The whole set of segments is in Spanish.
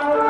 Bye.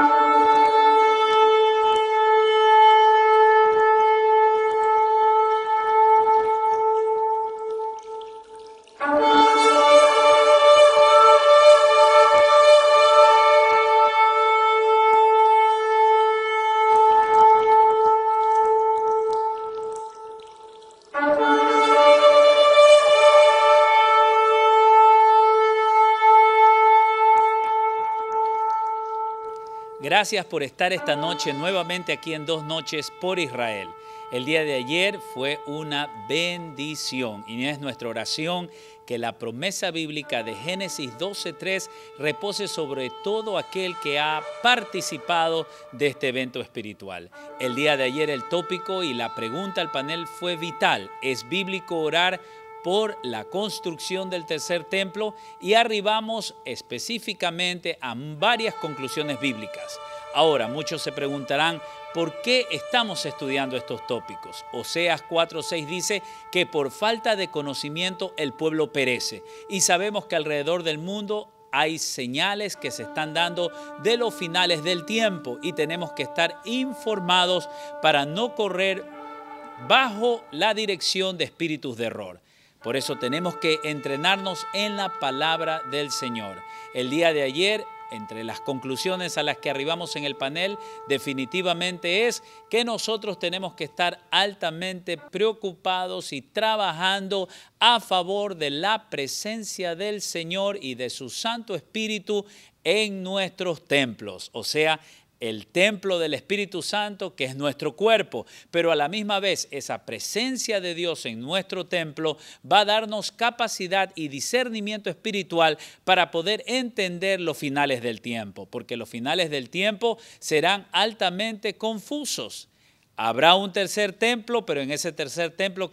Gracias por estar esta noche nuevamente aquí en Dos Noches por Israel. El día de ayer fue una bendición y es nuestra oración que la promesa bíblica de Génesis 12.3 repose sobre todo aquel que ha participado de este evento espiritual. El día de ayer el tópico y la pregunta al panel fue vital. ¿Es bíblico orar por la construcción del tercer templo y arribamos específicamente a varias conclusiones bíblicas. Ahora, muchos se preguntarán, ¿por qué estamos estudiando estos tópicos? Oseas 4.6 dice que por falta de conocimiento el pueblo perece y sabemos que alrededor del mundo hay señales que se están dando de los finales del tiempo y tenemos que estar informados para no correr bajo la dirección de espíritus de error. Por eso tenemos que entrenarnos en la palabra del Señor. El día de ayer, entre las conclusiones a las que arribamos en el panel, definitivamente es que nosotros tenemos que estar altamente preocupados y trabajando a favor de la presencia del Señor y de su Santo Espíritu en nuestros templos, o sea, el templo del Espíritu Santo, que es nuestro cuerpo, pero a la misma vez esa presencia de Dios en nuestro templo va a darnos capacidad y discernimiento espiritual para poder entender los finales del tiempo, porque los finales del tiempo serán altamente confusos. Habrá un tercer templo, pero en ese tercer templo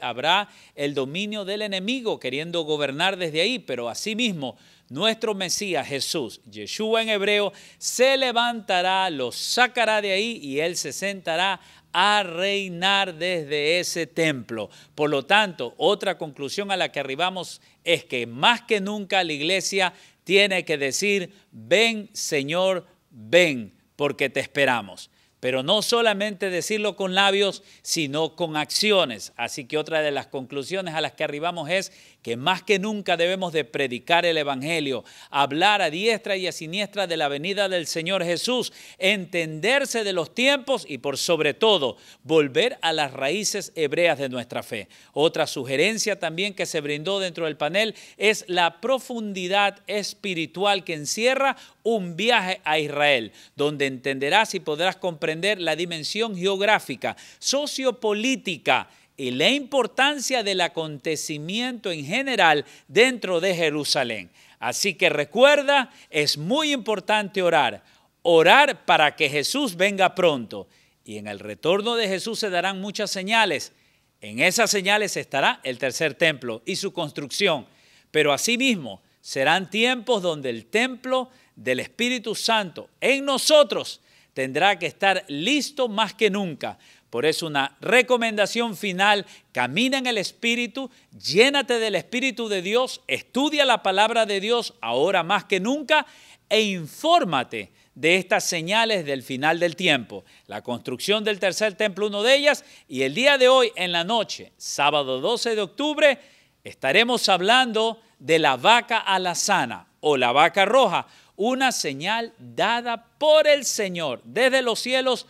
habrá el dominio del enemigo queriendo gobernar desde ahí, pero asimismo nuestro Mesías Jesús, Yeshua en hebreo, se levantará, lo sacará de ahí y él se sentará a reinar desde ese templo. Por lo tanto, otra conclusión a la que arribamos es que más que nunca la iglesia tiene que decir, ven Señor, ven, porque te esperamos. Pero no solamente decirlo con labios, sino con acciones. Así que otra de las conclusiones a las que arribamos es que más que nunca debemos de predicar el Evangelio, hablar a diestra y a siniestra de la venida del Señor Jesús, entenderse de los tiempos y por sobre todo volver a las raíces hebreas de nuestra fe. Otra sugerencia también que se brindó dentro del panel es la profundidad espiritual que encierra un viaje a Israel, donde entenderás y podrás comprender la dimensión geográfica, sociopolítica y la importancia del acontecimiento en general dentro de Jerusalén. Así que recuerda, es muy importante orar, orar para que Jesús venga pronto. Y en el retorno de Jesús se darán muchas señales. En esas señales estará el tercer templo y su construcción. Pero asimismo serán tiempos donde el templo del Espíritu Santo en nosotros tendrá que estar listo más que nunca. Por eso una recomendación final, camina en el Espíritu, llénate del Espíritu de Dios, estudia la palabra de Dios ahora más que nunca e infórmate de estas señales del final del tiempo. La construcción del tercer templo, uno de ellas, y el día de hoy en la noche, sábado 12 de octubre, estaremos hablando de la vaca alazana o la vaca roja una señal dada por el Señor desde los cielos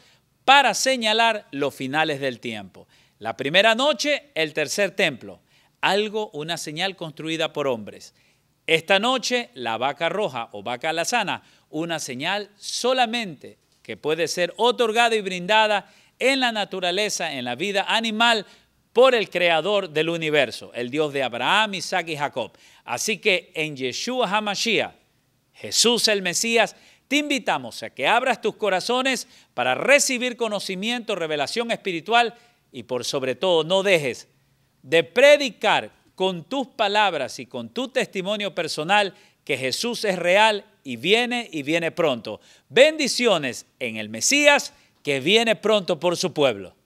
para señalar los finales del tiempo. La primera noche, el tercer templo, algo, una señal construida por hombres. Esta noche, la vaca roja o vaca alazana, una señal solamente que puede ser otorgada y brindada en la naturaleza, en la vida animal, por el creador del universo, el Dios de Abraham, Isaac y Jacob. Así que en Yeshua Hamashiach, Jesús el Mesías, te invitamos a que abras tus corazones para recibir conocimiento, revelación espiritual y por sobre todo no dejes de predicar con tus palabras y con tu testimonio personal que Jesús es real y viene y viene pronto. Bendiciones en el Mesías que viene pronto por su pueblo.